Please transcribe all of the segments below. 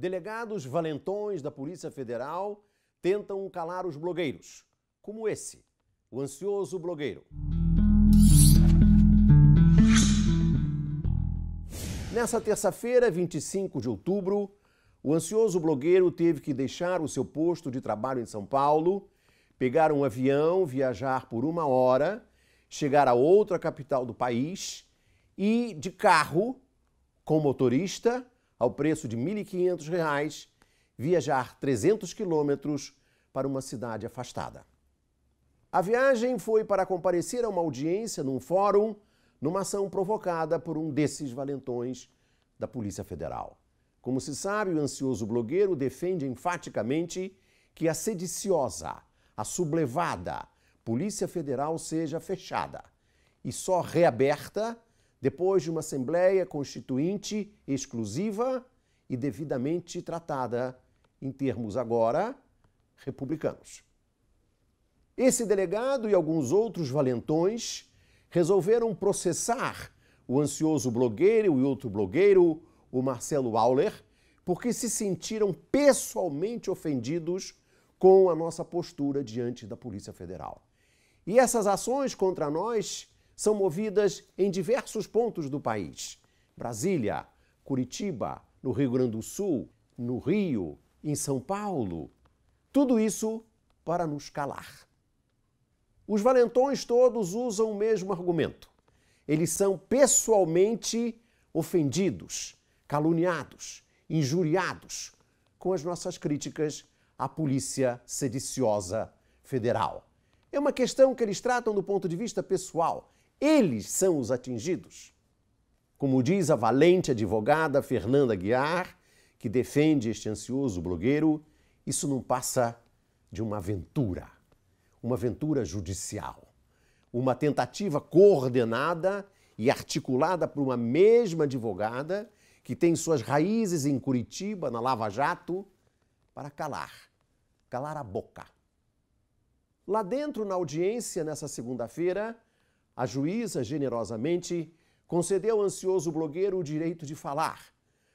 Delegados valentões da Polícia Federal tentam calar os blogueiros, como esse, o ansioso blogueiro. Nessa terça-feira, 25 de outubro, o ansioso blogueiro teve que deixar o seu posto de trabalho em São Paulo, pegar um avião, viajar por uma hora, chegar a outra capital do país e, de carro, com motorista, ao preço de R$ 1.500, viajar 300 quilômetros para uma cidade afastada. A viagem foi para comparecer a uma audiência num fórum, numa ação provocada por um desses valentões da Polícia Federal. Como se sabe, o ansioso blogueiro defende enfaticamente que a sediciosa, a sublevada Polícia Federal seja fechada e só reaberta depois de uma Assembleia Constituinte exclusiva e devidamente tratada em termos agora republicanos. Esse delegado e alguns outros valentões resolveram processar o ansioso blogueiro e outro blogueiro, o Marcelo Auler, porque se sentiram pessoalmente ofendidos com a nossa postura diante da Polícia Federal. E essas ações contra nós são movidas em diversos pontos do país: Brasília, Curitiba, no Rio Grande do Sul, no Rio, em São Paulo. Tudo isso para nos calar. Os valentões todos usam o mesmo argumento. Eles são pessoalmente ofendidos, caluniados, injuriados com as nossas críticas à polícia sediciosa federal. É uma questão que eles tratam do ponto de vista pessoal. Eles são os atingidos. Como diz a valente advogada Fernanda Guiar, que defende este ansioso blogueiro, isso não passa de uma aventura, uma aventura judicial, uma tentativa coordenada e articulada por uma mesma advogada que tem suas raízes em Curitiba, na Lava Jato, para calar, calar a boca. Lá dentro, na audiência, nessa segunda-feira, a juíza generosamente concedeu ao ansioso blogueiro o direito de falar,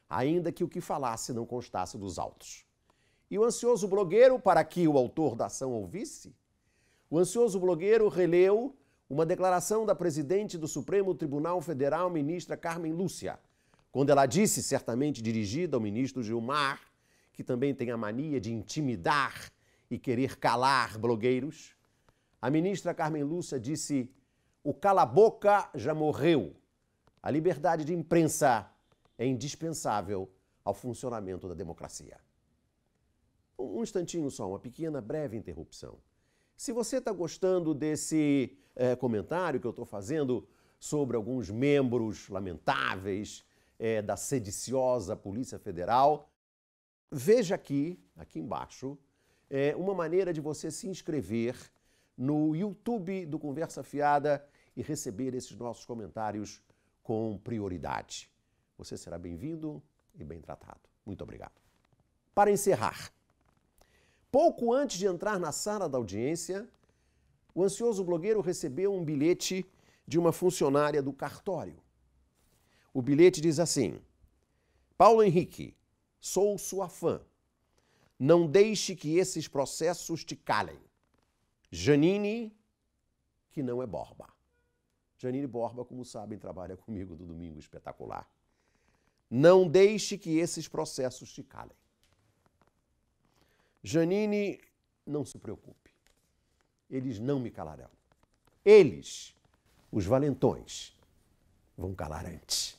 ainda que o que falasse não constasse dos autos. E o ansioso blogueiro, para que o autor da ação ouvisse, o ansioso blogueiro releu uma declaração da presidente do Supremo Tribunal Federal, ministra Carmen Lúcia, quando ela disse, certamente dirigida ao ministro Gilmar, que também tem a mania de intimidar e querer calar blogueiros, a ministra Carmen Lúcia disse o cala-boca já morreu. A liberdade de imprensa é indispensável ao funcionamento da democracia. Um instantinho só, uma pequena, breve interrupção. Se você está gostando desse é, comentário que eu estou fazendo sobre alguns membros lamentáveis é, da sediciosa Polícia Federal, veja aqui, aqui embaixo, é, uma maneira de você se inscrever no YouTube do Conversa Fiada e receber esses nossos comentários com prioridade. Você será bem-vindo e bem tratado. Muito obrigado. Para encerrar, pouco antes de entrar na sala da audiência, o ansioso blogueiro recebeu um bilhete de uma funcionária do cartório. O bilhete diz assim: Paulo Henrique, sou sua fã. Não deixe que esses processos te calem. Janine, que não é Borba. Janine Borba, como sabem, trabalha comigo do Domingo Espetacular. Não deixe que esses processos te calem. Janine, não se preocupe. Eles não me calarão. Eles, os valentões, vão calar antes.